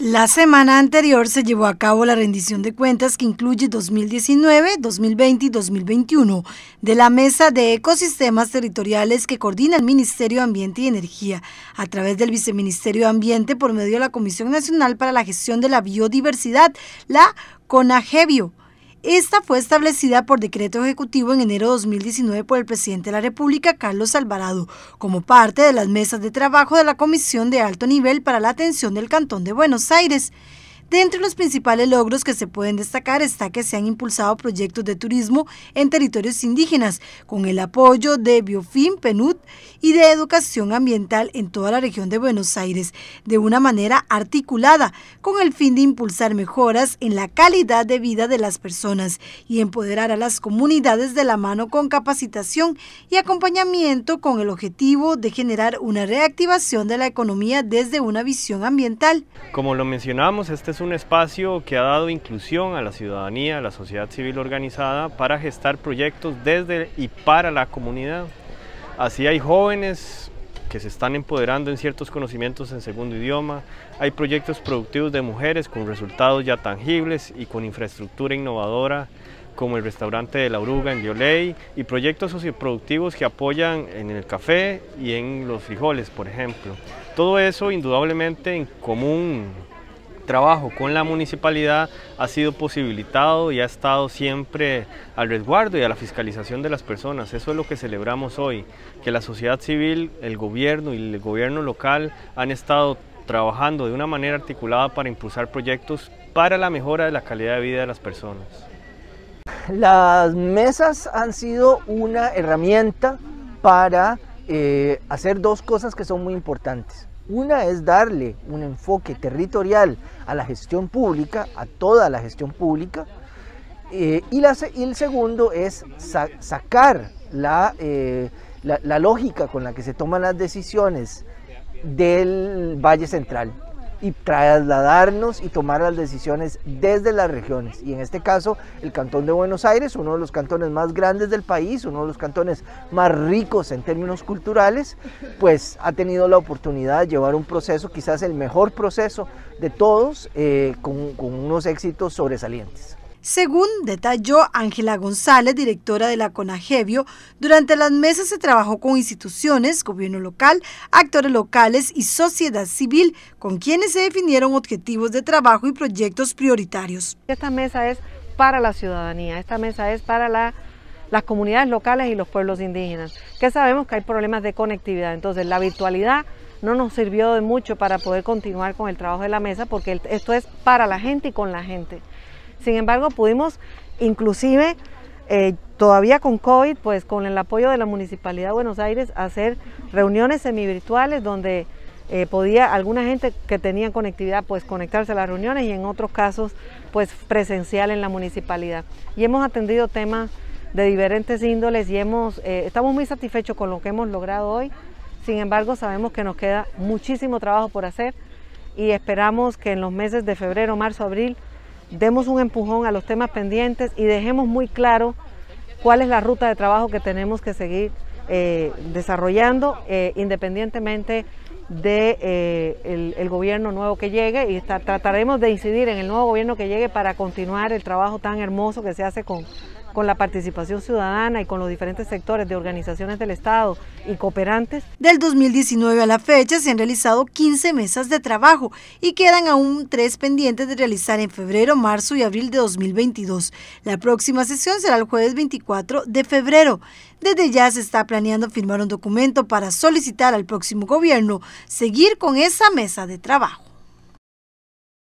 La semana anterior se llevó a cabo la rendición de cuentas que incluye 2019, 2020 y 2021 de la Mesa de Ecosistemas Territoriales que coordina el Ministerio de Ambiente y Energía a través del Viceministerio de Ambiente por medio de la Comisión Nacional para la Gestión de la Biodiversidad, la CONAGEBIO. Esta fue establecida por decreto ejecutivo en enero de 2019 por el presidente de la República, Carlos Alvarado, como parte de las mesas de trabajo de la Comisión de Alto Nivel para la Atención del Cantón de Buenos Aires. De entre los principales logros que se pueden destacar está que se han impulsado proyectos de turismo en territorios indígenas, con el apoyo de Biofin PENUT y de educación ambiental en toda la región de Buenos Aires, de una manera articulada, con el fin de impulsar mejoras en la calidad de vida de las personas y empoderar a las comunidades de la mano con capacitación y acompañamiento con el objetivo de generar una reactivación de la economía desde una visión ambiental. Como lo mencionamos, este es un espacio que ha dado inclusión a la ciudadanía, a la sociedad civil organizada para gestar proyectos desde y para la comunidad. Así hay jóvenes que se están empoderando en ciertos conocimientos en segundo idioma, hay proyectos productivos de mujeres con resultados ya tangibles y con infraestructura innovadora como el restaurante de la oruga en Violey y proyectos socioproductivos que apoyan en el café y en los frijoles, por ejemplo. Todo eso indudablemente en común trabajo con la municipalidad ha sido posibilitado y ha estado siempre al resguardo y a la fiscalización de las personas. Eso es lo que celebramos hoy, que la sociedad civil, el gobierno y el gobierno local han estado trabajando de una manera articulada para impulsar proyectos para la mejora de la calidad de vida de las personas. Las mesas han sido una herramienta para eh, hacer dos cosas que son muy importantes. Una es darle un enfoque territorial a la gestión pública, a toda la gestión pública, eh, y, el segundo es sacar eh, la lógica con la que se toman las decisiones del Valle Central y trasladarnos y tomar las decisiones desde las regiones. Y en este caso, el Cantón de Buenos Aires, uno de los cantones más grandes del país, uno de los cantones más ricos en términos culturales, pues ha tenido la oportunidad de llevar un proceso, quizás el mejor proceso de todos, eh, con unos éxitos sobresalientes. Según detalló Ángela González, directora de la CONAGEVIO, durante las mesas se trabajó con instituciones, gobierno local, actores locales y sociedad civil, con quienes se definieron objetivos de trabajo y proyectos prioritarios. Esta mesa es para la ciudadanía, esta mesa es para las comunidades locales y los pueblos indígenas, que sabemos que hay problemas de conectividad, entonces la virtualidad no nos sirvió de mucho para poder continuar con el trabajo de la mesa, porque esto es para la gente y con la gente. Sin embargo, pudimos inclusive eh, todavía con COVID, pues con el apoyo de la Municipalidad de Buenos Aires, hacer reuniones semivirtuales donde eh, podía alguna gente que tenía conectividad pues conectarse a las reuniones y en otros casos pues presencial en la municipalidad. Y hemos atendido temas de diferentes índoles y hemos, eh, estamos muy satisfechos con lo que hemos logrado hoy. Sin embargo, sabemos que nos queda muchísimo trabajo por hacer y esperamos que en los meses de febrero, marzo, abril demos un empujón a los temas pendientes y dejemos muy claro cuál es la ruta de trabajo que tenemos que seguir eh, desarrollando eh, independientemente del de, eh, el, gobierno nuevo que llegue y trataremos de incidir en el nuevo gobierno que llegue para continuar el trabajo tan hermoso que se hace con, con la participación ciudadana y con los diferentes sectores de organizaciones del Estado y cooperantes. Del 2019 a la fecha se han realizado 15 mesas de trabajo y quedan aún tres pendientes de realizar en febrero, marzo y abril de 2022. La próxima sesión será el jueves 24 de febrero. Desde ya se está planeando firmar un documento para solicitar al próximo gobierno seguir con esa mesa de trabajo.